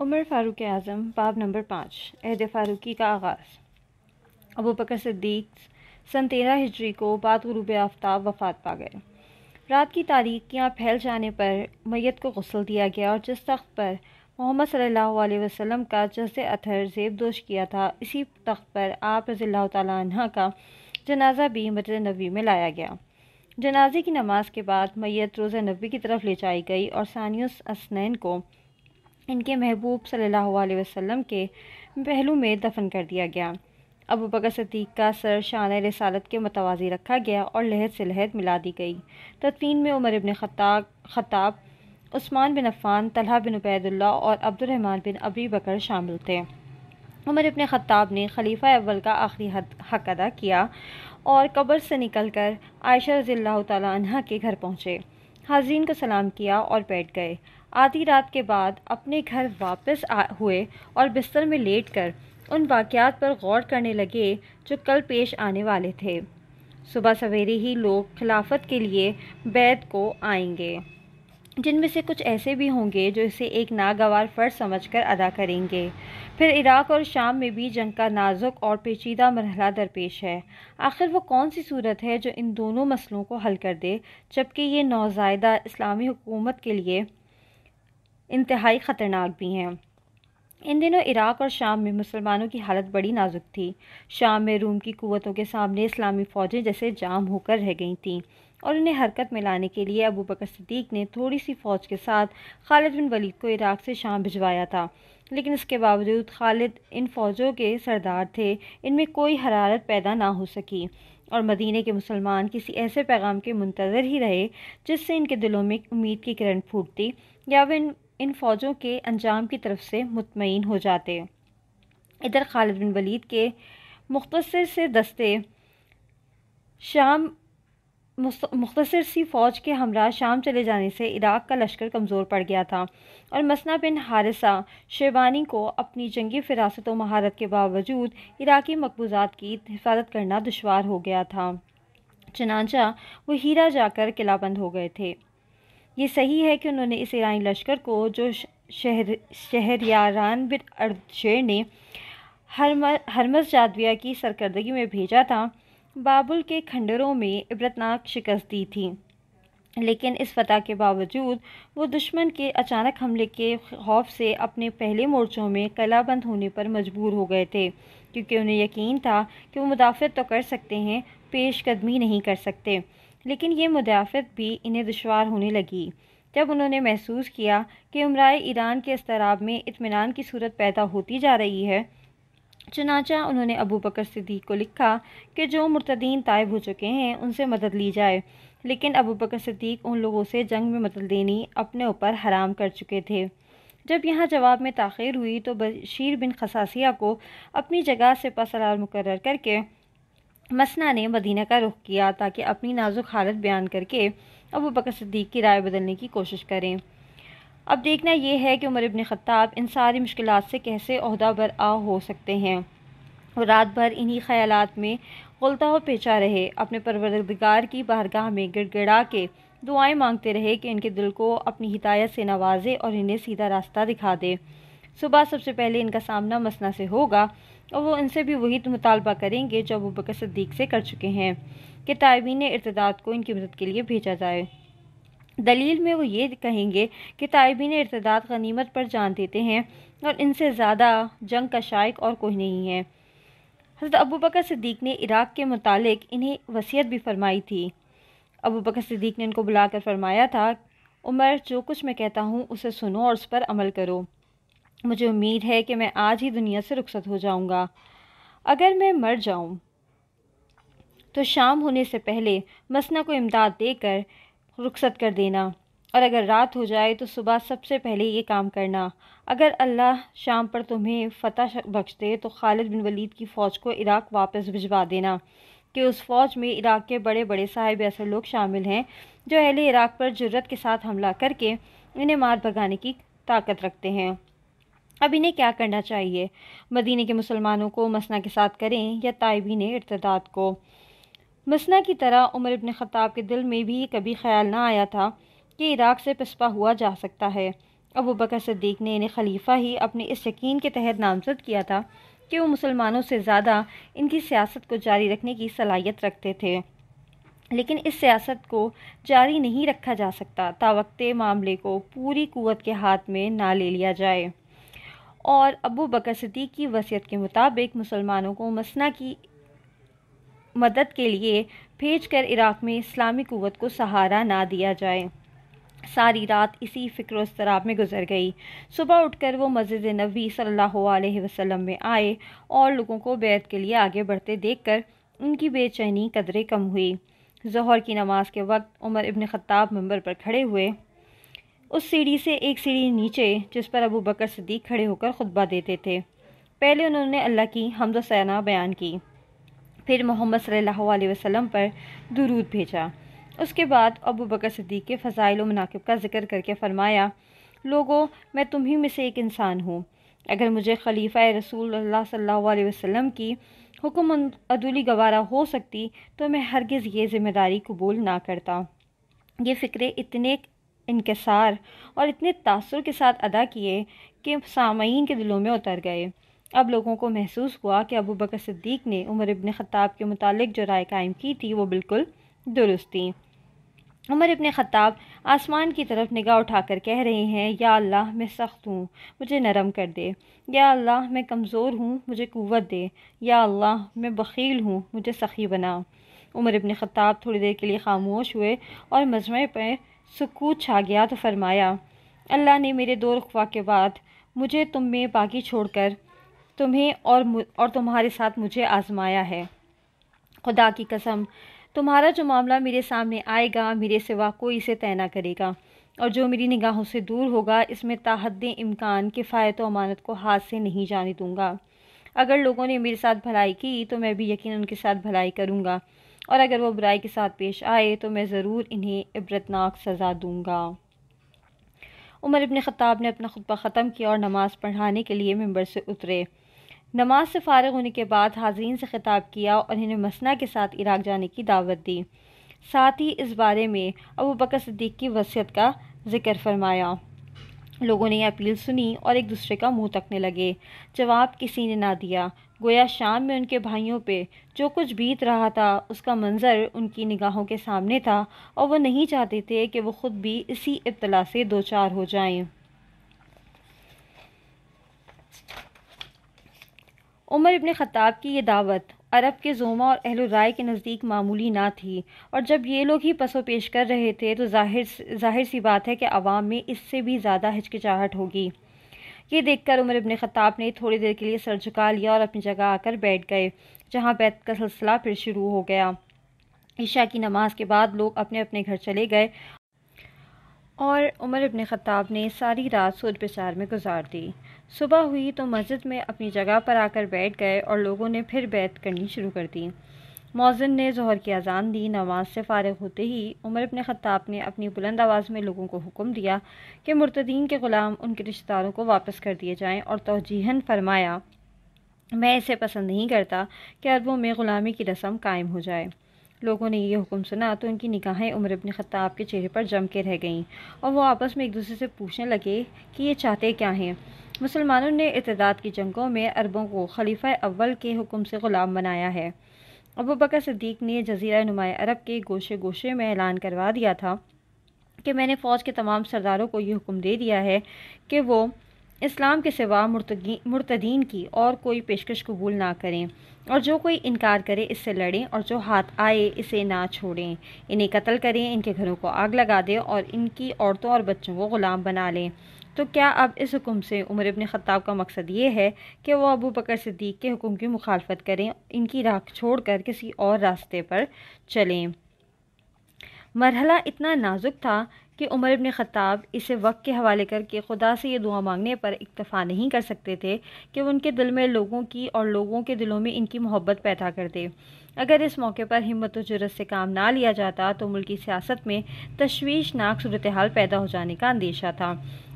उमर फ़ारूक आज़म बाब नंबर पाँच अहद फ़ारूकी का आगाज़ अबू बकर सद्दीक सन तेरह हिजरी को बाद गुरूब आफ्ताब वफात पा गए रात की तारीखियाँ फैल जाने पर मैत को गसल दिया गया और जिस तख्त पर मोहम्मद सल्लल्लाहु अलैहि वसल्लम का जज अथर जेब दोष किया था इसी तख्त पर आप रज़ी तन का जनाजा भी मस्जिद नबी में लाया गया जनाजे की नमाज के बाद मैत रोज़ नबी की तरफ ले जाई गई और सानियस असनैन को इनके महबूब सल्लल्लाहु अलैहि वसल्लम के पहलू में दफन कर दिया गया अबू बकर सदीक का सर शान रसालत के मतवाजी रखा गया और लहद से लहद मिला दी गई तदफीन में उमर इबन खताब खताब उस्मान बिन अफ़ान तलहा बिन उबैदुल्ला और अब्दुलरहमान बिन अबी बकर शामिल थे उमर इबन ख़ताब ने खलीफा अव्वल का आखिरी हक अदा किया और कब्र से निकलकर आयशा रज़ी अल्लाह तह के घर पहुँचे हाजरीन को सलाम किया और बैठ गए आधी रात के बाद अपने घर वापस आ हुए और बिस्तर में लेट कर उन वाक़ात पर गौर करने लगे जो कल पेश आने वाले थे सुबह सवेरे ही लोग खिलाफत के लिए बैत को आएंगे जिनमें से कुछ ऐसे भी होंगे जो इसे एक नागवार फ़र्ज समझकर अदा करेंगे फिर इराक़ और शाम में भी जंग का नाजुक और पेचीदा मरहला दरपेश है आखिर वो कौन सी सूरत है जो इन दोनों मसलों को हल कर दे जबकि ये नौजायदा इस्लामी हुकूमत के लिए इंतहाई ख़तरनाक भी हैं इन दिनों इराक़ और शाम में मुसलमानों की हालत बड़ी नाजुक थी शाम में रूम की क़वतों के सामने इस्लामी फ़ौजें जैसे जाम होकर रह गई थीं और इन्हें हरकत में लाने के लिए अबू बकर सिद्दीक ने थोड़ी सी फ़ौज के साथ खालिद बिन वलीद को इराक़ से शाम भिजवाया था लेकिन इसके बावजूद खालिद इन फ़ौजों के सरदार थे इनमें कोई हरारत पैदा ना हो सकी और मदीने के मुसलमान किसी ऐसे पैगाम के मंतज़र ही रहे जिससे इनके दिलों में उम्मीद की किरण फूटती या वे इन इन फ़ौजों के अंजाम की तरफ से मुतमिन हो जाते इधर खालिद बिन वलीद के मुख्तर से दस्ते शाम मुख्तर सी फ़ौज के हमरा शाम चले जाने से इराक़ का लश्कर कमज़ोर पड़ गया था और मसना बिन हारिसा शेवानी को अपनी जंगी फिरासत व महारत के बावजूद इराक़ी मकबूजात की हिफाजत करना दुशवार हो गया था चनाचा वो हीरा जाकर बंद हो गए थे ये सही है कि उन्होंने इस ईरानी लश्कर को जो शहर शहरियारान बिन अर्दशेर ने हरम हरमस जादविया की सरकर्दगी में भेजा था बाबुल के खंडरों में इबरतनाक शिकस्त दी थी लेकिन इस फतह के बावजूद वो दुश्मन के अचानक हमले के खौफ से अपने पहले मोर्चों में कलाबंद होने पर मजबूर हो गए थे क्योंकि उन्हें यकीन था कि वो मुदाफ़त तो कर सकते हैं पेश कदमी नहीं कर सकते लेकिन ये मुदाफ़त भी इन्हें दुशवार होने लगी जब उन्होंने महसूस किया कि उमराए ईरान के इसतराब में इतमान की सूरत पैदा होती जा रही है चनाचा उन्होंने अबू बकर सिद्दीक को लिखा कि जो मुर्तदीन तायब हो चुके हैं उनसे मदद ली जाए लेकिन अबू बकर सिद्दीक उन लोगों से जंग में मदद देनी अपने ऊपर हराम कर चुके थे जब यहाँ जवाब में ताखिर हुई तो बशीर बिन खसासिया को अपनी जगह से पसरार मुकर करके मसना ने मदीना का रुख किया ताकि अपनी नाजुक हालत बयान करके अबू बकर सिद्दीक की राय बदलने की कोशिश करें अब देखना यह है कि उमर इबन ख़त्ताब इन सारी मुश्किल से कैसे अहदा बर आ हो सकते हैं और रात भर इन्हीं ख्याल में गुलता हो पेचा रहे अपने परवरदगार की बारगाह में गिड़गिड़ा के दुआएं मांगते रहे कि इनके दिल को अपनी हिदायत से नवाजे और इन्हें सीधा रास्ता दिखा दे सुबह सबसे पहले इनका सामना मसना से होगा और वो इनसे भी वही तो मुतालबा करेंगे जो वो बकर सद्दीक से कर चुके हैं कि तयबीन इरतदाद को इनकी मदद के लिए भेजा जाए दलील में वो ये कहेंगे कि तयबिन इरतदाद गनीमत पर जान देते हैं और इनसे ज़्यादा जंग का शायक और कोई नहीं है हज़रत अबू बकर सिद्दीक ने इराक़ के मुतालिक इन्हें वसीयत भी फरमाई थी अबू बकर सिद्दीक ने इनको बुलाकर फरमाया था उमर जो कुछ मैं कहता हूँ उसे सुनो और उस पर अमल करो मुझे उम्मीद है कि मैं आज ही दुनिया से रुखसत हो जाऊँगा अगर मैं मर जाऊँ तो शाम होने से पहले मसना को इमदाद देकर रुखसत कर देना और अगर रात हो जाए तो सुबह सबसे पहले ये काम करना अगर अल्लाह शाम पर तुम्हें फ़तह बख्श दे तो खालिद बिन वलीद की फ़ौज को इराक़ वापस भिजवा देना कि उस फ़ौज में इराक़ के बड़े बड़े साहिब असर लोग शामिल हैं जो अहले इराक़ पर जरूरत के साथ हमला करके इन्हें मार भगाने की ताकत रखते हैं अब इन्हें क्या करना चाहिए मदीने के मुसलमानों को मसना के साथ करें या तयबीन ने को मसना की तरह उमर इबन ख़ाब के दिल में भी कभी ख्याल ना आया था कि इराक़ से पसपा हुआ जा सकता है अबू बकर सद्दीक ने इन्हें खलीफा ही अपने इस यकीन के तहत नामजद किया था कि वो मुसलमानों से ज़्यादा इनकी सियासत को जारी रखने की सलाहियत रखते थे लेकिन इस सियासत को जारी नहीं रखा जा सकता तावक्त मामले को पूरी कुत के हाथ में ना ले लिया जाए और अबू बकर सदीक की वसीयत के मुताबिक मुसलमानों को मसना की मदद के लिए भेजकर इराक़ में इस्लामी क़वत को सहारा ना दिया जाए सारी रात इसी फ़िक्र तराब में गुजर गई सुबह उठकर वो मस्जिद नबी सल्लल्लाहु अलैहि वसल्लम में आए और लोगों को बैत के लिए आगे बढ़ते देखकर उनकी बेचैनी कदरे कम हुई जहर की नमाज के वक्त उमर इबन ख़त्ताब मंबर पर खड़े हुए उस सीढ़ी से एक सीढ़ी नीचे जिस पर अबू बकर सदीक खड़े होकर खुतबा देते थे पहले उन्होंने अल्लाह की हमदो बयान की फिर मोहम्मद सल्लल्लाहु वसम पर दरूद भेजा उसके बाद अबू बकर सिद्दीक के फ़ज़ाइल मनाकब का जिक्र करके फ़रमाया लोगों मैं तुम्ही में से एक इंसान हूँ अगर मुझे खलीफ़ा रसूल सल्लल्लाहु अलैहि वसल्लम की हुक्म अदुली गवारा हो सकती तो मैं हरगिज़ ये ज़िम्मेदारी कबूल ना करता ये फ़िक्रे इतने इनकसार और इतने तासर के साथ अदा किए कि सामीन के दिलों में उतर गए अब लोगों को महसूस हुआ कि अबू बकर सिद्दीक ने उमर इबन ख़त्ताब के मुतालिक जो राय कायम की थी वो बिल्कुल दुरुस्त थी उमर इबन ख़त्ताब आसमान की तरफ निगाह उठाकर कह रहे हैं या अल्लाह मैं सख्त हूँ मुझे नरम कर दे या अल्लाह मैं कमज़ोर हूँ मुझे क़वत दे या अल्लाह मैं बखील हूँ मुझे सखी बना उमर इबन ख़त्ताब थोड़ी देर के लिए खामोश हुए और मजमे पर सुकूत छा गया तो फरमाया अल्लाह ने मेरे दो रखवा के बाद मुझे तुम में बाकी छोड़कर तुम्हें और और तुम्हारे साथ मुझे आजमाया है खुदा की कसम तुम्हारा जो मामला मेरे सामने आएगा मेरे सिवा कोई इसे तय ना करेगा और जो मेरी निगाहों से दूर होगा इसमें ताहद इम्कान किफ़ायत अमानत को हाथ से नहीं जाने दूंगा अगर लोगों ने मेरे साथ भलाई की तो मैं भी यकीन उनके साथ भलाई करूँगा और अगर वो बुराई के साथ पेश आए तो मैं ज़रूर इन्हें इबरतनाक सज़ा दूँगा उमर इबन ख़ताब ने अपना खुतबा ख़त्म किया और नमाज़ पढ़ाने के लिए मेम्बर से उतरे नमाज से फ़ारग होने के बाद हाजरीन से ख़िताब किया और इन्हें मसना के साथ इराक जाने की दावत दी साथ ही इस बारे में अबू बकर सिद्दीक की वसीयत का जिक्र फरमाया लोगों ने यह अपील सुनी और एक दूसरे का मुंह तकने लगे जवाब किसी ने ना दिया गोया शाम में उनके भाइयों पे जो कुछ बीत रहा था उसका मंज़र उनकी निगाहों के सामने था और वो नहीं चाहते थे कि वो ख़ुद भी इसी इब्तला से दो चार हो जाएं। उमर इबन ख़ताब की ये दावत अरब के जोमा और अहल राय के नज़दीक मामूली ना थी और जब ये लोग ही पसो पेश कर रहे थे तो जाहिर जाहिर सी बात है कि आवाम में इससे भी ज़्यादा हिचकिचाहट होगी ये देखकर उमर इबन ख़ताब ने थोड़ी देर के लिए सर झुका लिया और अपनी जगह आकर बैठ गए जहाँ बैत का सिलसिला फिर शुरू हो गया ईशा की नमाज के बाद लोग अपने अपने घर चले गए और उमर इबन ख़ताब ने सारी रात सोच विचार में गुजार दी सुबह हुई तो मस्जिद में अपनी जगह पर आकर बैठ गए और लोगों ने फिर बैत करनी शुरू कर दी मौजिन ने जहर की अजान दी नमाज से फ़ारग होते ही उमर अपने ख़त्ताब ने अपनी बुलंद आवाज़ में लोगों को हुक्म दिया कि मुर्तदीन के ग़ुलाम उनके रिश्तेदारों को वापस कर दिए जाएं और तोजीहन फरमाया मैं इसे पसंद नहीं करता कि अरबों में ग़ुलामी की रस्म कायम हो जाए लोगों ने यह हुक्म सुना तो उनकी निगाहें उमर अपने ख़ताब के चेहरे पर जम के रह गईं और वो आपस में एक दूसरे से पूछने लगे कि ये चाहते क्या हैं मुसलमानों ने इतदाद की जंगों में अरबों को खलीफा अव्वल के हुक्म से ग़ुलाम बनाया है अबू बकर सदीक ने जजीरा नुमाय अरब के गोशे गोशे में ऐलान करवा दिया था कि मैंने फ़ौज के तमाम सरदारों को ये हुक्म दे दिया है कि वो इस्लाम के सिवा मुर्तदीन की और कोई पेशकश कबूल ना करें और जो कोई इनकार करे इससे लड़ें और जो हाथ आए इसे ना छोड़ें इन्हें कत्ल करें इनके घरों को आग लगा दें और इनकी औरतों और बच्चों को ग़ुलाम बना लें तो क्या अब इस हुक्म से उमर इबन ख़ताब का मकसद ये है कि वह अबू बकर सिद्दीक के हुक्म की मुखालफत करें इनकी राख छोड़ कर किसी और रास्ते पर चलें मरहला इतना नाजुक था कि उमर इबन ख़ताब इसे वक्त के हवाले करके खुदा से ये दुआ मांगने पर इक्तफ़ा नहीं कर सकते थे कि उनके दिल में लोगों की और लोगों के दिलों में इनकी मोहब्बत पैदा कर दे अगर इस मौके पर हिम्मत व जरत से काम ना लिया जाता तो मुल्की सियासत में तशवीशनाक सूरत हाल पैदा हो जाने का अंदेशा था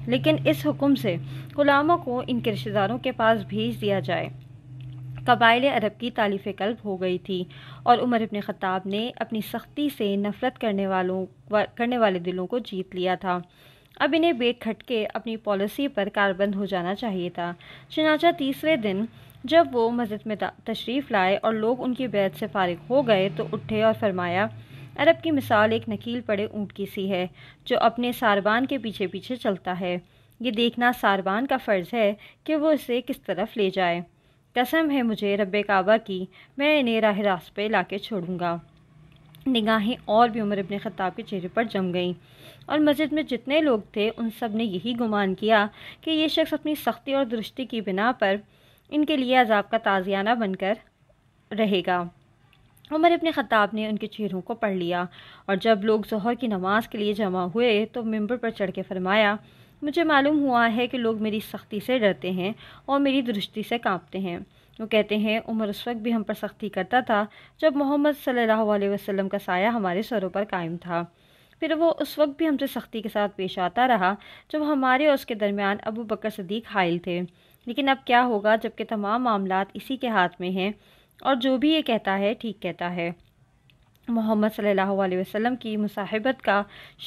लेकिन इस हुक्म से गुलामों को इनके रिश्तेदारों के पास भेज दिया जाए कबाइल अरब की तालीफ कल्ब हो गई थी और उमर इबन खताब ने अपनी सख्ती से नफ़रत करने वालों करने वाले दिलों को जीत लिया था अब इन्हें बेट खटके अपनी पॉलिसी पर कारबंद हो जाना चाहिए था चनाचा तीसरे दिन जब वो मस्जिद में तशरीफ़ लाए और लोग उनकी बैत से फारिग हो गए तो उठे और फरमाया अरब की मिसाल एक नकील पड़े ऊँट की सी है जो अपने सारबान के पीछे पीछे चलता है ये देखना सारबान का फ़र्ज़ है कि वो इसे किस तरफ ले जाए कसम है मुझे रब काबा की मैं इन्हें राह रास्त पर ला के छोड़ूँगा निगाहें और भी उमर अपने ख़ताब के चेहरे पर जम गईं और मस्जिद में जितने लोग थे उन सब ने यही गुमान किया कि यह शख्स अपनी सख्ती और दुरुस्ती की बिना पर इनके लिए अजाब का ताजियाना बनकर रहेगा उमर अपने ख़ताब ने उनके चेहरों को पढ़ लिया और जब लोग जहर की नमाज के लिए जमा हुए तो मेम्बर पर चढ़ के फरमाया मुझे मालूम हुआ है कि लोग मेरी सख्ती से डरते हैं और मेरी दुरुस्ती से कांपते हैं वो कहते हैं उमर उस वक्त भी हम पर सख्ती करता था जब मोहम्मद सल्लल्लाहु अलैहि वसल्लम का साया हमारे सरों पर कायम था फिर वो उस वक्त भी हमसे सख्ती के साथ पेश आता रहा जब हमारे और उसके दरमियान अबू बकर सदीक हायल थे लेकिन अब क्या होगा जबकि तमाम मामला इसी के हाथ में हैं और जो भी ये कहता है ठीक कहता है मोहम्मद सल्लल्लाहु अलैहि वसल्लम की मुसाहिबत का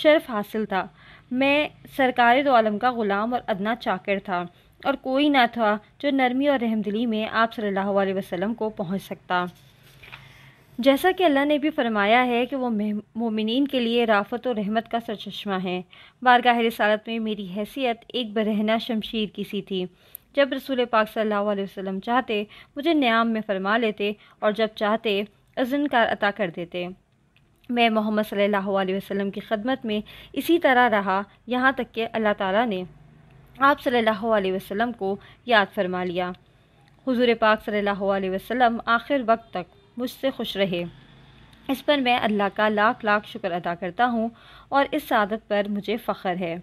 शर्फ हासिल था मैं सरकार दो आलम का ग़ुलाम और अदना चाकर था और कोई ना था जो नरमी और रहमदिली में आप सल्लल्लाहु अलैहि वसल्लम को पहुंच सकता जैसा कि अल्लाह ने भी फरमाया है कि वो मोमिन के लिए राफत और रहमत का सरचश्मा है बारगाह रिसालत में मेरी हैसियत एक बरहना शमशीर की सी थी जब रसूल पाक सल्लल्लाहु अलैहि वसल्लम चाहते मुझे न्याम में फरमा लेते और जब चाहते अजन अता कर देते मैं मोहम्मद सल्लल्लाहु अलैहि वसल्लम की खदमत में इसी तरह रहा यहाँ तक कि अल्लाह ताला ने आप सल्लल्लाहु अलैहि वसल्लम को याद फरमा लिया हुजूर पाक सल्लल्लाहु अलैहि वसल्लम आखिर वक्त तक मुझसे खुश रहे इस पर मैं अल्लाह का लाख लाख शुक्र अदा करता हूँ और इस आदत पर मुझे फ़ख्र है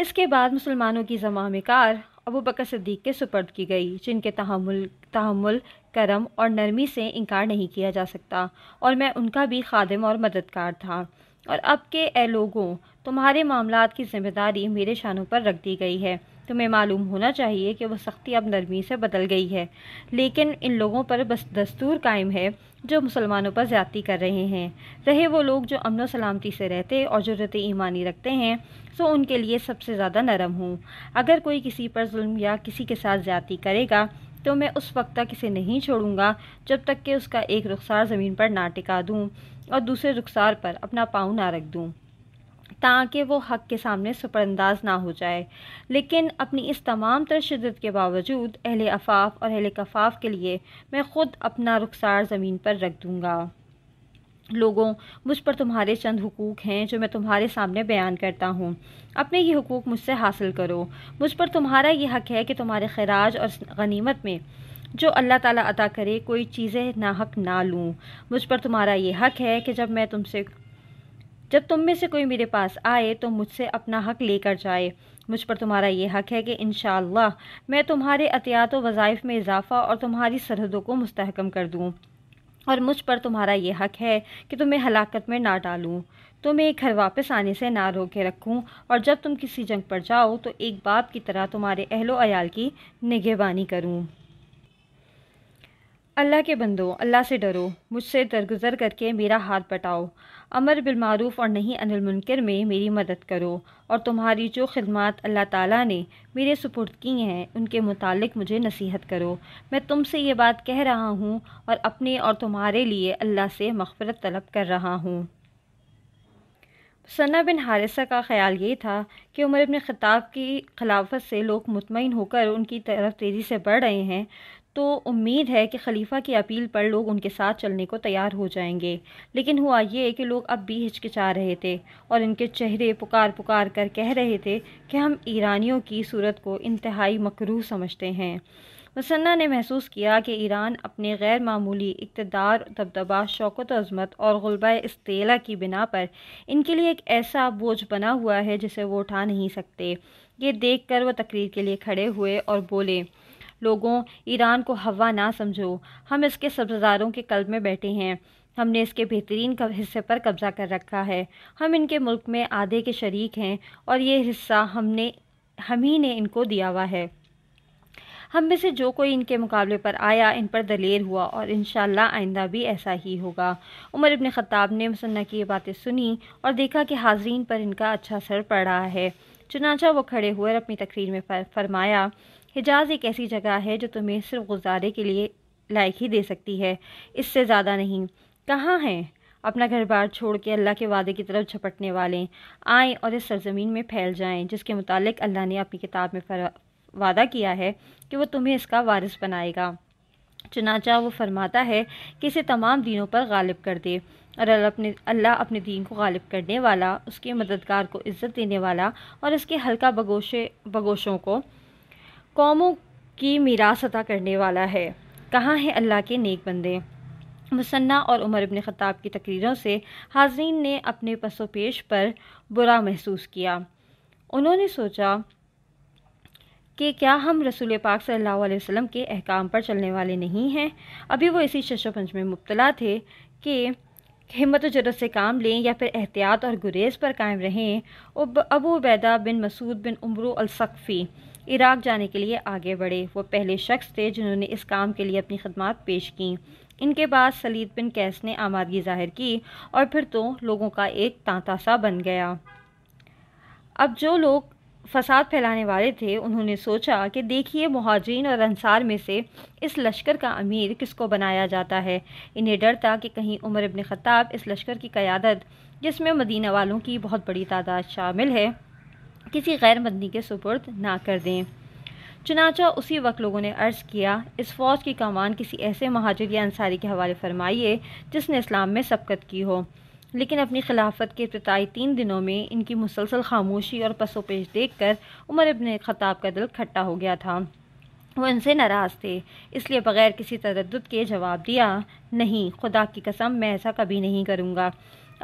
इसके बाद मुसलमानों की जमाम कार अबू बकर सिद्दीक के सुपर्द की गई जिनके तहमुल तहमुल करम और नरमी से इनकार नहीं किया जा सकता और मैं उनका भी खादम और मददगार था और अब के ए लोगों तुम्हारे मामला की जिम्मेदारी मेरे शानों पर रख दी गई है तुम्हें मालूम होना चाहिए कि वह सख्ती अब नरमी से बदल गई है लेकिन इन लोगों पर बस दस्तूर कायम है जो मुसलमानों पर ज़्यादती कर रहे हैं रहे वो लोग जो अमन सलामती से रहते और जरूरत ईमानी रखते हैं सो तो उनके लिए सबसे ज़्यादा नरम हूँ अगर कोई किसी पर म या किसी के साथ ज़्यादती करेगा तो मैं उस वक्त तक इसे नहीं छोड़ूंगा जब तक कि उसका एक रुखसार ज़मीन पर ना टिका दूँ और दूसरे रुखसार पर अपना पाँव ना रख दूँ ताकि वो हक के सामने सुपरअंदाज ना हो जाए लेकिन अपनी इस तमाम तर शिदत के बावजूद अहल अफाफ और अहल कफाफ के लिए मैं ख़ुद अपना रुखसार ज़मीन पर रख दूँगा लोगों मुझ पर तुम्हारे चंद हकूक़ हैं जो मैं तुम्हारे सामने बयान करता हूँ अपने ये हकूक़ मुझसे हासिल करो मुझ पर तुम्हारा ये हक है कि तुम्हारे खराज और गनीमत में जो अल्लाह ताला अता करे कोई चीज़ें ना हक ना लूँ मुझ पर तुम्हारा ये हक है कि जब मैं तुमसे जब तुम में से कोई मेरे पास आए तो मुझसे अपना हक लेकर जाए मुझ पर तुम्हारा ये हक है कि इन मैं तुम्हारे अतियात वज़ाइफ में इजाफ़ा और तुम्हारी सरहदों को मुस्तकम कर दूँ और मुझ पर तुम्हारा ये हक है कि तुम्हें हलाकत में ना डालूँ तुम्हें घर वापस आने से ना रोके रखूँ और जब तुम किसी जंग पर जाओ तो एक बाप की तरह तुम्हारे अहलो अयाल की निगहबानी करूँ अल्लाह के बंदो अल्लाह से डरो मुझसे दरगुजर करके मेरा हाथ बटाओ अमर बिलमारूफ़ और नहीं अनिल मुनकर में मेरी मदद करो और तुम्हारी जो खदमात अल्लाह ताला ने मेरे सुपुर्द की हैं उनके मुतालिक मुझे नसीहत करो मैं तुमसे ये बात कह रहा हूँ और अपने और तुम्हारे लिए अल्लाह से मफ़रत तलब कर रहा हूँ सना बिन हारिसा का ख्याल ये था कि उमर अपने ख़िताब की खिलाफत से लोग मुतमिन होकर उनकी तरफ तेज़ी से बढ़ रहे हैं तो उम्मीद है कि खलीफा की अपील पर लोग उनके साथ चलने को तैयार हो जाएंगे लेकिन हुआ ये कि लोग अब भी हिचकिचा रहे थे और इनके चेहरे पुकार पुकार कर कह रहे थे कि हम ईरानियों की सूरत को इंतहाई मकरू समझते हैं मुसन्ना ने महसूस किया कि ईरान अपने गैर मामूली इकतदार दबदबा शौकत अजमत और गलबा इसतेला की बिना पर इनके लिए एक ऐसा बोझ बना हुआ है जिसे वो उठा नहीं सकते ये देख कर वह तकरीर के लिए खड़े हुए और बोले लोगों ईरान को हवा ना समझो हम इसके सब्जारों के कल्ब में बैठे हैं हमने इसके बेहतरीन हिस्से पर कब्जा कर रखा है हम इनके मुल्क में आधे के शरीक हैं और ये हिस्सा हमने हम ही ने इनको दिया हुआ है हम में से जो कोई इनके मुकाबले पर आया इन पर दलेर हुआ और इन आइंदा भी ऐसा ही होगा उमर इबन ख़ताब ने मुसन्ना की ये बातें सुनी और देखा कि हाजरीन पर इनका अच्छा असर पड़ रहा है चुनाचा वो खड़े हुए और अपनी तकरीर में फरमाया हिजाज़ एक ऐसी जगह है जो तुम्हें सिर्फ गुजारे के लिए लायक ही दे सकती है इससे ज़्यादा नहीं कहाँ हैं अपना घर बार छोड़ के अल्लाह के वादे की तरफ झपटने वाले आएँ और इस सरजमीन में फैल जाएं जिसके मुतालिक अल्लाह ने अपनी किताब में वादा किया है कि वो तुम्हें इसका वारिस बनाएगा चुनाचा वो फरमाता है कि इसे तमाम दीनों पर गालिब कर दे और अपने अल्लाह अपने दीन को गालिब करने वाला उसके मददगार को इज़्ज़त देने वाला और इसके हल्का बगोशे बगोशों को कौमों की मीरास अदा करने वाला है कहाँ हैं अल्लाह के नेक बंदे मुसन्ना और उमर इबन ख़ताब की तकरीरों से हाजरीन ने अपने पसो पेश पर बुरा महसूस किया उन्होंने सोचा कि क्या हम रसूल पाक सल्लल्लाहु अलैहि वसल्लम के अहकाम पर चलने वाले नहीं हैं अभी वो इसी शशोपंच में मुबतला थे कि हिम्मत और जरूरत से काम लें या फिर एहतियात और गुरेज पर कायम रहें Abu Ubaida bin Masud bin Amru Alsafi Iraq जाने के लिए आगे बढ़े वो पहले शख्स थे जिन्होंने इस काम के लिए अपनी खदमात पेश की इनके बाद सलीद बिन कैस ने आमादगी जाहिर की और फिर तो लोगों का एक तांतासा बन गया अब जो लोग फसाद फैलाने वाले थे उन्होंने सोचा कि देखिए महाजरीन और अंसार में से इस लश्कर का अमीर किसको बनाया जाता है इन्हें डर था कि कहीं उमर इबन ख़ताब इस लश्कर की क़्यादत जिसमें मदीना वालों की बहुत बड़ी तादाद शामिल है किसी गैर मदनी के सुपुर्द ना कर दें चुनाचा उसी वक्त लोगों ने अर्ज़ किया इस फ़ौज की कमान किसी ऐसे महाजर या अंसारी के हवाले फरमाइए जिसने इस्लाम में सबकत की हो लेकिन अपनी खिलाफत के इब्तदाई तीन दिनों में इनकी मुसलसल खामोशी और पसोपेश देख कर उमर इब्न ख़ताब का दिल खट्टा हो गया था वो इनसे नाराज़ थे इसलिए बग़ैर किसी तरद के जवाब दिया नहीं खुदा की कसम मैं ऐसा कभी नहीं करूँगा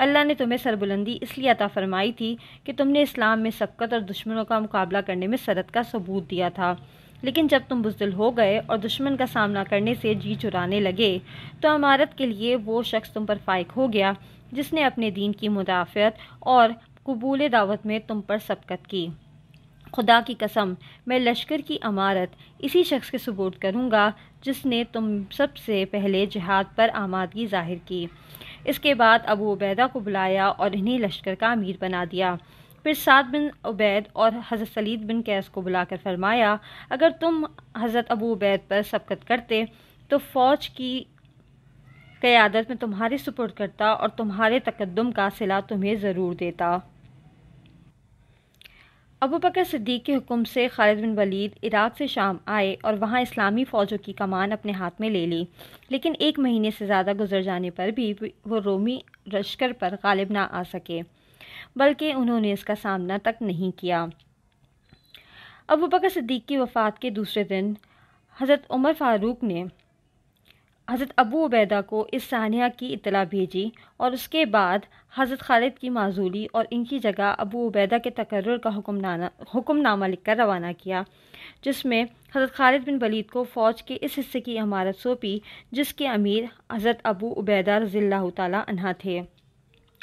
अल्लाह ने तुम्हें सरबुलंदी इसलिए अता फरमाई थी कि तुमने इस्लाम में सबकत और दुश्मनों का मुकाबला करने में सरत का सबूत दिया था लेकिन जब तुम बुजदिल हो गए और दुश्मन का सामना करने से जी चुराने लगे तो अमारत के लिए वो शख्स तुम पर फाइक हो गया जिसने अपने दीन की मुदाफ़त और कबूल दावत में तुम पर सबकत की खुदा की कसम मैं लश्कर की अमारत इसी शख्स के सबूत करूँगा जिसने तुम सबसे पहले जहाद पर आमादगी जाहिर की इसके बाद अबू उबैदा को बुलाया और इन्हें लश्कर का अमीर बना दिया फिर सात बिन उबैद और हज़रत सलीद बिन कैस को बुलाकर फरमाया अगर तुम हज़रत अबू उबैद पर सबकत करते तो फ़ौज की क़्यादत में तुम्हारे सुपुर्द करता और तुम्हारे तकदम का सिला तुम्हें ज़रूर देता अबू बकर सिद्दीक के हुक्म से खालिद बिन वलीद इराक़ से शाम आए और वहाँ इस्लामी फ़ौजों की कमान अपने हाथ में ले ली लेकिन एक महीने से ज़्यादा गुजर जाने पर भी वो रोमी लश्कर पर गालिब ना आ सके बल्कि उन्होंने इसका सामना तक नहीं किया अबू बकर सिद्दीक की वफ़ात के दूसरे दिन हज़रत उमर फ़ारूक ने हज़रत अबू उबैदा को इस सानिया की इतला भेजी और उसके बाद हज़रत खालिद की माजूली और इनकी जगह अबू उबैदा के तकर्र का हुक्म हुक्मनामा लिख कर रवाना किया जिसमें हज़रत खालिद बिन वलीद को फ़ौज के इस हिस्से की इमारत सौंपी जिसके अमीर हज़रत अबू उबैदा रज़ील्ला तहा थे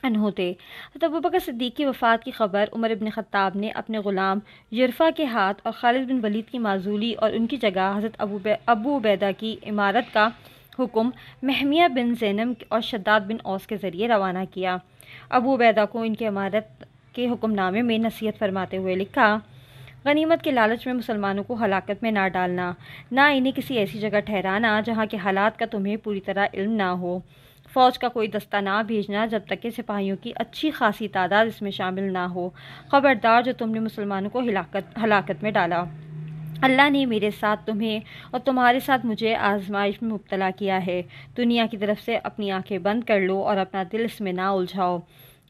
अनहों थे हज़रत अबू बकर सिद्दीक की वफ़ात की खबर उमर इबन ख़त्ताब ने अपने ग़ुलाम यरफा के हाथ और खालिद बिन वलीद की माजूली और उनकी जगह हज़रत अबू अबू उबैदा की इमारत का हुक्म महमिया बिन जैनम और शद्दाद बिन औस के ज़रिए रवाना किया अबू उबैदा को इनकी अमारत के हुक्मनामे में नसीहत फरमाते हुए लिखा गनीमत के लालच में मुसलमानों को हलाकत में ना डालना ना इन्हें किसी ऐसी जगह ठहराना जहाँ के हालात का तुम्हें पूरी तरह इल्म ना हो फ़ौज का कोई दस्ता ना भेजना जब तक कि सिपाहियों की अच्छी खासी तादाद इसमें शामिल ना हो ख़बरदार जो तुमने मुसलमानों को हलाकत हलाकत में डाला अल्लाह ने मेरे साथ तुम्हें और तुम्हारे साथ मुझे आजमाइश में मुबतला किया है दुनिया की तरफ से अपनी आंखें बंद कर लो और अपना दिल इसमें ना उलझाओ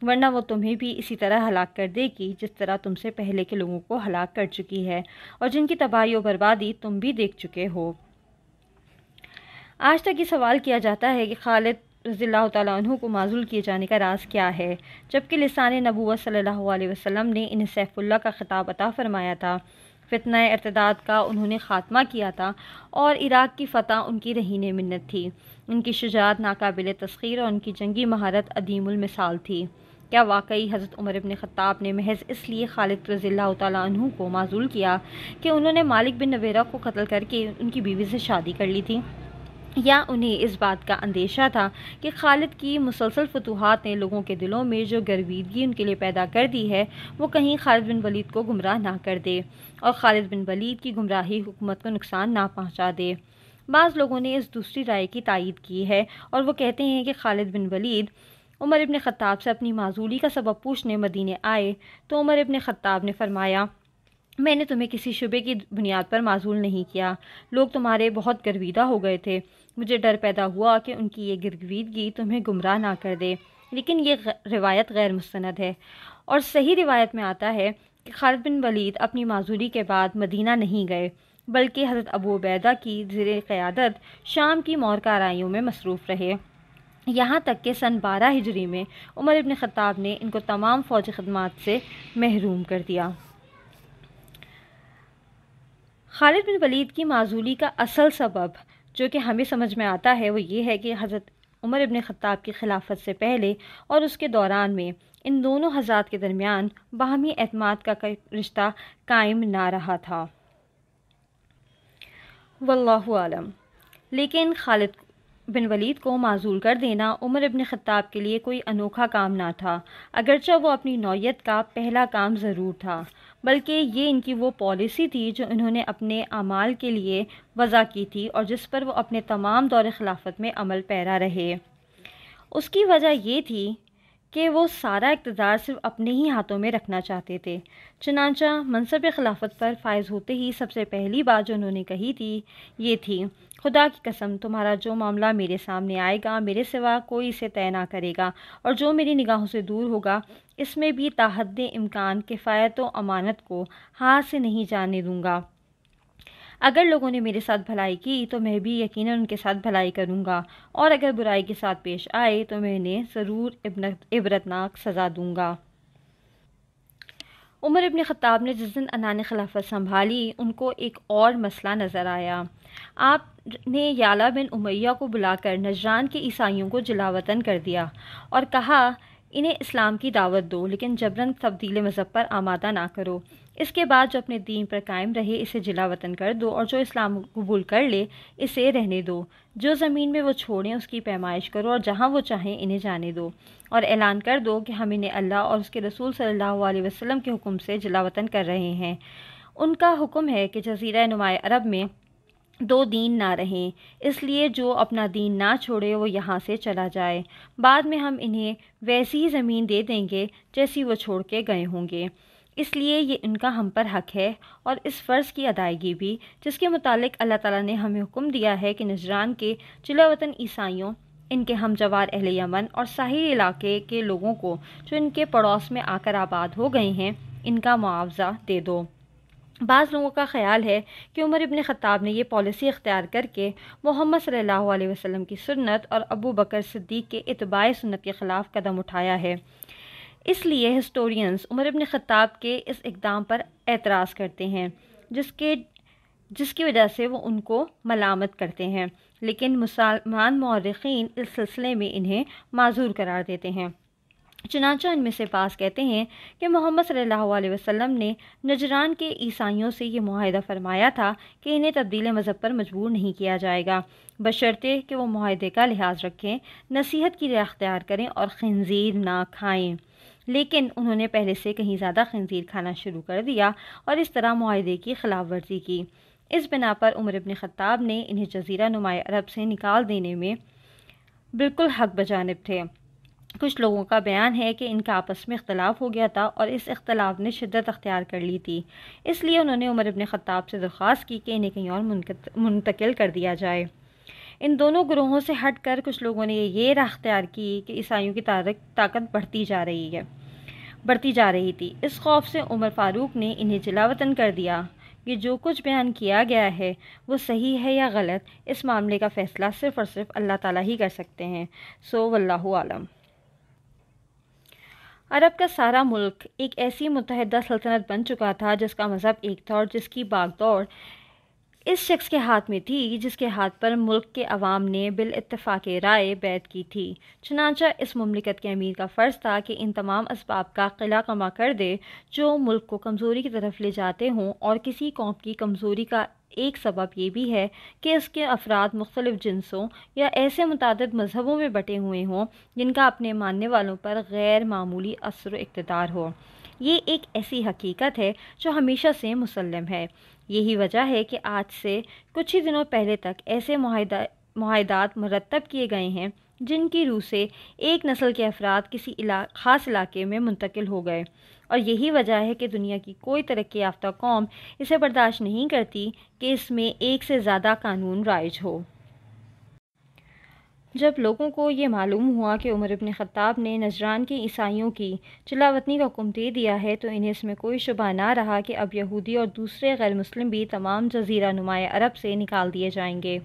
वरना वो तुम्हें भी इसी तरह हलाक कर देगी जिस तरह तुमसे पहले के लोगों को हलाक कर चुकी है और जिनकी तबाही और बर्बादी तुम भी देख चुके हो आज तक ये सवाल किया जाता है कि खालिद रज़ील्ला को माजूल किए जाने का राज क्या है जबकि लसान नबूत सल्लल्लाहु अलैहि वसल्लम ने इन्हें सैफुल्ला का ख़िताब अता फ़रमाया था फितना अतदाद का उन्होंने ख़ात्मा किया था और इराक़ की फ़तह उनकी रहीन मिन्नत थी उनकी शुजात नाकबिल तस्खीर और उनकी जंगी महारत अदीममिसाल थी क्या वाकई हज़रत उमर अबन ख़त्ताब ने महज इसलिए खालिद रज़ी तु को माजूल किया कि उन्होंने मालिक बिन नवेरा को कत्ल करके उनकी बीवी से शादी कर ली थी या उन्हें इस बात का अंदेशा था कि खालिद की मुसलसल फतूहत ने लोगों के दिलों में जो गर्वीदगी उनके लिए पैदा कर दी है वो कहीं खालिद बिन वलीद को गुमराह ना कर दे और खालिद बिन वलीद की गुमराही हुकूमत को नुकसान ना पहुँचा दे बाज़ लोगों ने इस दूसरी राय की तायद की है और वो कहते हैं कि खालिद बिन वलीद उमर इबन ख़ाब से अपनी माजूली का सबब पूछने मदीने आए तो उमर इबन ख़ाब ने फरमाया मैंने तुम्हें किसी शुबे की बुनियाद पर माजूल नहीं किया लोग तुम्हारे बहुत गर्विदा हो गए थे मुझे डर पैदा हुआ कि उनकी ये गर्वीदगी तुम्हें गुमराह ना कर दे लेकिन ये रिवायत गैर मुस्ंद है और सही रिवायत में आता है कि खालिद बिन वलीद अपनी माजूरी के बाद मदीना नहीं गए बल्कि हज़रत अबू अबैदा की ज़र क़्यादत शाम की कारायों में मसरूफ़ रहे यहाँ तक कि सन बारह हिजरी में उमर इबन ख़ताब ने इनको तमाम फौज खदमात से महरूम कर दिया खालिद बिन वलीद की माजूली का असल सबब जो कि हमें समझ में आता है वो ये है कि हज़रत उमर इबन ख़त्ताब की खिलाफत से पहले और उसके दौरान में इन दोनों हजरात के दरमियान बाहमी अतमाद का रिश्ता कायम ना रहा था वल्लाहु आलम लेकिन खालिद बिन वलीद को माजूल कर देना उमर इबन ख़त्ताब के लिए कोई अनोखा काम ना था अगरचे वो अपनी नौीयत का पहला काम ज़रूर था बल्कि ये इनकी वो पॉलिसी थी जो इन्होंने अपने अमाल के लिए वज़ा की थी और जिस पर वो अपने तमाम दौर खिलाफत में अमल पैरा रहे उसकी वजह ये थी कि वो सारा इकतदार सिर्फ अपने ही हाथों में रखना चाहते थे चनाचा मनसब खिलाफत पर फायज होते ही सबसे पहली बात जो उन्होंने कही थी ये थी खुदा की कसम तुम्हारा जो मामला मेरे सामने आएगा मेरे सिवा कोई इसे तय ना करेगा और जो मेरी निगाहों से दूर होगा इसमें भी ताहद इम्कान किफ़ायत व अमानत को हाथ से नहीं जाने दूँगा अगर लोगों ने मेरे साथ भलाई की तो मैं भी यकीन उनके साथ भलाई करूँगा और अगर बुराई के साथ पेश आए तो मैं इन्हें ज़रूर इबरतनाक सज़ा दूँगा उमर इबन ख़त्ताब ने जिस दिन अनान खिलाफत संभाली उनको एक और मसला नज़र आया आपने याला बिन उमैया को बुलाकर नजरान के ईसाइयों को जलावतन कर दिया और कहा इन्हें इस्लाम की दावत दो लेकिन जबरन तब्दील मज़हब पर आमादा ना करो इसके बाद जो अपने दीन पर कायम रहे इसे जिला वतन कर दो और जो इस्लाम कबूल कर ले इसे रहने दो जो ज़मीन में वो छोड़ें उसकी पैमाइश करो और जहाँ वो चाहें इन्हें जाने दो और ऐलान कर दो कि हम इन्हें अल्लाह और उसके रसूल सल्ला वसलम के हुक्म से जिला वतन कर रहे हैं उनका हुक्म है कि जजीरा नुमाय अरब में दो दीन ना रहें इसलिए जो अपना दीन ना छोड़े वो यहाँ से चला जाए बाद में हम इन्हें वैसी ही ज़मीन दे देंगे जैसी वो छोड़ के गए होंगे इसलिए ये इनका हम पर हक है और इस फ़र्ज़ की अदायगी भी जिसके मुतालिक अल्लाह ताला ने हमें हुक्म दिया है कि नजरान के चिल वतन ईसाइयों इनके हम जवार अहल यमन और साहिल इलाके के लोगों को जो इनके पड़ोस में आकर आबाद हो गए हैं इनका मुआवजा दे दो बाज़ लोगों का ख्याल है कि उमर इबन ख़त्ताब ने यह पॉलिसी इख्तियार करके मोहम्मद सल्लल्लाहु अलैहि वसल्लम की सुन्नत और अबू बकर सिद्दीक के इतबाय सुन्नत के ख़िलाफ़ कदम उठाया है इसलिए हिस्टोरियंस उमर अबन ख़ताब के इस इकदाम पर एतराज़ करते हैं जिसके जिसकी वजह से वो उनको मलामत करते हैं लेकिन मुसलमान मौरखीन इस सिलसिले में इन्हें माजूर करार देते हैं चनाचा इनमें से पास कहते हैं कि मोहम्मद सल्लल्लाहु अलैहि वसल्लम ने नजरान के ईसाइयों से ये माहदा फरमाया था कि इन्हें तब्दील मज़हब पर मजबूर नहीं किया जाएगा बशर्ते कि वो माहदे का लिहाज रखें नसीहत की रख्तियार अख्तियार करें और खनजीर ना खाएँ लेकिन उन्होंने पहले से कहीं ज़्यादा खंजीर खाना शुरू कर दिया और इस तरह माहदे की खिलाफ वर्जी की इस बिना पर उमर अबन ख़ाब ने इन्हें जजीरा नुमाय अरब से निकाल देने में बिल्कुल हक बजानब थे कुछ लोगों का बयान है कि इनका आपस में इख्तलाफ हो गया था और इस इख्तलाफ ने शिदत अख्तियार कर ली थी इसलिए उन्होंने उमर अबन खाब से दरख्वास्त की कि इन्हें कहीं और मुंतकिल कर दिया जाए इन दोनों ग्रोहों से हट कर कुछ लोगों ने ये राह अख्तियार की कि ईसाइयों की ताकत बढ़ती जा रही है बढ़ती जा रही थी इस खौफ से उमर फारूक ने इन्हें जिलावतन कर दिया कि जो कुछ बयान किया गया है वो सही है या गलत इस मामले का फ़ैसला सिर्फ़ और सिर्फ अल्लाह ताला ही कर सकते हैं सो वल्लाहु आलम अरब का सारा मुल्क एक ऐसी मुतहदा सल्तनत बन चुका था जिसका मज़हब एक था और जिसकी बागदौड़ इस शख्स के हाथ में थी जिसके हाथ पर मुल्क के अवाम ने बिल इतफाक़ राय बैत की थी चनाचा इस ममलिकत के अमीर का फ़र्ज़ था कि इन तमाम इसबाब का किला कमा कर दे जो मुल्क को कमज़ोरी की तरफ ले जाते हों और किसी कौम की कमज़ोरी का एक सबब ये भी है कि इसके अफराद मुख्तलिफ जिनसों या ऐसे मुतद मजहबों में बटे हुए हों जिनका अपने मानने वालों पर गैर मामूली असर इकतदार हो ये एक ऐसी हकीकत है जो हमेशा से मुसलम है यही वजह है कि आज से कुछ ही दिनों पहले तक ऐसे माहदात मरतब किए गए हैं जिनकी रूह से एक नस्ल के अफराद किसी इला ख़ास इलाके में मुंतकिल हो गए और यही वजह है कि दुनिया की कोई तरक्की याफ्ता कौम इसे बर्दाश्त नहीं करती कि इसमें एक से ज़्यादा कानून राइज हो जब लोगों को ये मालूम हुआ कि उमर इबन ख़त्ताब ने नजरान के ईसाइयों की चिलावतनी का हुक्म दे दिया है तो इन्हें इसमें कोई शुबा ना रहा कि अब यहूदी और दूसरे गैर मुस्लिम भी तमाम जजीरा नुमाए अरब से निकाल दिए जाएंगे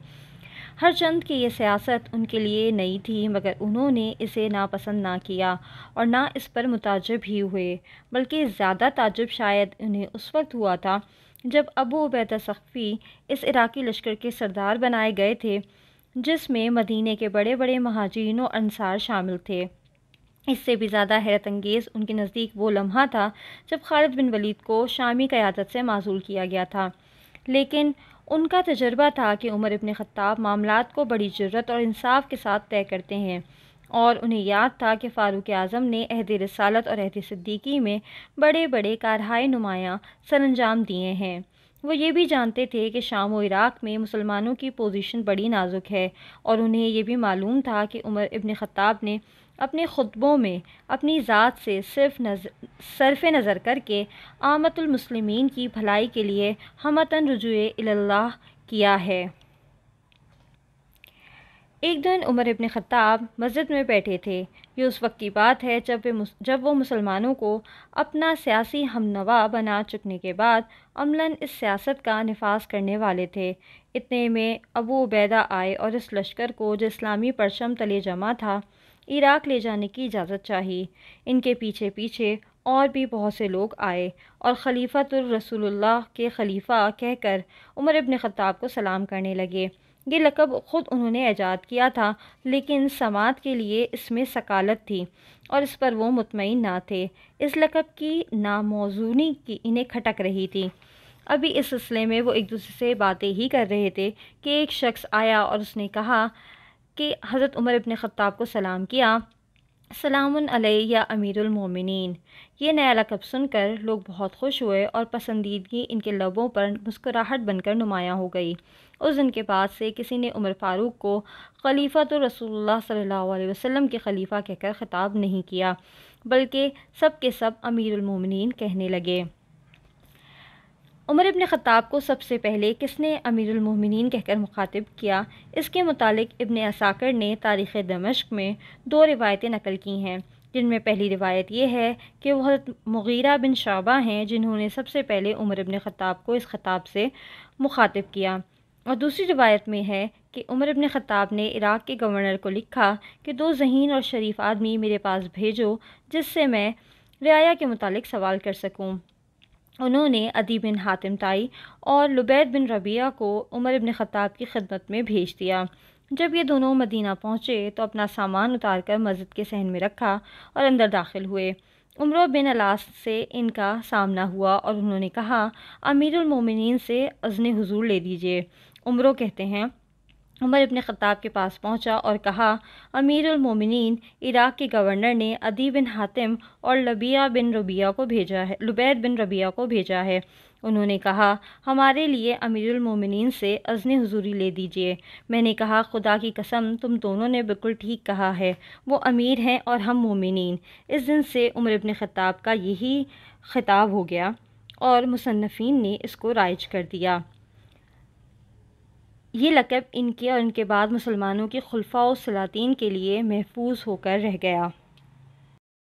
हर चंद की यह सियासत उनके लिए नई थी मगर उन्होंने इसे नापसंद ना किया और ना इस पर मुताजब ही हुए बल्कि ज़्यादा ताजुब शायद उन्हें उस वक्त हुआ था जब अबू उबैदा सख्फ़ी इस इराक़ी लश्कर के सरदार बनाए गए थे जिसमें मदीने के बड़े बड़े महाजीन और अनसार शामिल थे इससे भी ज़्यादा हैरत अंगेज़ उनके नज़दीक वो लम्हा था जब खालिद बिन वलीद को शामी क़्यादत से माजूल किया गया था लेकिन उनका तजर्बा था कि उमर इबन ख़त्ताब मामला को बड़ी जरूरत और इंसाफ के साथ तय करते हैं और उन्हें याद था कि फ़ारूक आज़म ने अहद रसालत और अहद सद्दीकी में बड़े बड़े कारहाय नुमायाँ सरंजाम दिए हैं वो ये भी जानते थे कि शाम व इराक़ में मुसलमानों की पोजीशन बड़ी नाजुक है और उन्हें यह भी मालूम था कि उमर इब्न ख़त्ताब ने अपने खुतबों में अपनी ज़ात से सिर्फ नजर सरफ नज़र करके आमतुलमसलमिन की भलाई के लिए हमतन रजुए अल्लाह किया है एक दिन उमर इबन ख़त्ताब मस्जिद में बैठे थे ये उस वक्त की बात है जब वे जब वो मुसलमानों को अपना सियासी हमनवा बना चुकने के बाद अमलन इस सियासत का नफाज करने वाले थे इतने में अबू उबैदा आए और इस लश्कर को जो इस्लामी परचम तले जमा था इराक ले जाने की इजाज़त चाहिए इनके पीछे पीछे और भी बहुत से लोग आए और खलीफा तो रसूलुल्लाह के खलीफा कहकर उमर इबन ख़ताब को सलाम करने लगे ये लकब ख़ुद उन्होंने ऐजाद किया था लेकिन समात के लिए इसमें सकालत थी और इस पर वो मुतमिन ना थे इस लकब की नामौजूनी की इन्हें खटक रही थी अभी इस सिलसिले में वो एक दूसरे से बातें ही कर रहे थे कि एक शख्स आया और उसने कहा कि हज़रत उमर इबन ख़ताब को सलाम किया सलाम या अमीरमिन ये नया लकब सुनकर लोग बहुत खुश हुए और पसंदीदगी इनके लबों पर मुस्कुराहट बनकर नुमाया हो गई उस दिन के बाद से किसी ने उमर फ़ारूक को खलीफा तो रसूलुल्लाह सल्ला अलैहि के खलीफा कहकर ख़िताब नहीं किया बल्कि सब के सब अमीरमिन कहने लगे उमर इबन ख़ताब को सबसे पहले किसने अमीरमिन कहकर मुखातिब किया इसके मुतालिक इबन असाकर ने तारीख़ दमश्क में दो रिवायतें नकल की हैं जिनमें पहली रिवायत यह है कि वह मुगीरा बिन शाबा हैं जिन्होंने सबसे पहले उमर इबन ख़ताब को इस ख़ताब से मुखातिब किया और दूसरी रिवायत में है कि उमर इबन ख़ाब ने इराक़ के गवर्नर को लिखा कि दो जहीन और शरीफ आदमी मेरे पास भेजो जिससे मैं रियाया के मुतालिक सवाल कर सकूँ उन्होंने अदी बिन हातिम ताई और लुबैद बिन रबिया को उमर इबन ख़ताब की खिदमत में भेज दिया जब ये दोनों मदीना पहुँचे तो अपना सामान उतार कर मस्जिद के सहन में रखा और अंदर दाखिल हुए उम्र बिन अलास से इनका सामना हुआ और उन्होंने कहा अमीरमिन से अजन हजूर ले दीजिए उमरों कहते हैं उमर अपने ख़ताब के पास पहुंचा और कहा अमीर उलमोमिन इराक़ के गवर्नर ने अदी बिन हातिम और लबिया बिन रबिया को भेजा है लुबैद बिन रबिया को भेजा है उन्होंने कहा हमारे लिए अमीरमिन से अजन हजूरी ले दीजिए मैंने कहा खुदा की कसम तुम दोनों ने बिल्कुल ठीक कहा है वो अमीर हैं और हम मोमिन इस दिन से उमर अबन ख़ताब का यही ख़िताब हो गया और मुसनफिन ने इसको राइज कर दिया ये लक़ब इनके और इनके बाद मुसलमानों के खलफा सलातिन के लिए महफूज होकर रह गया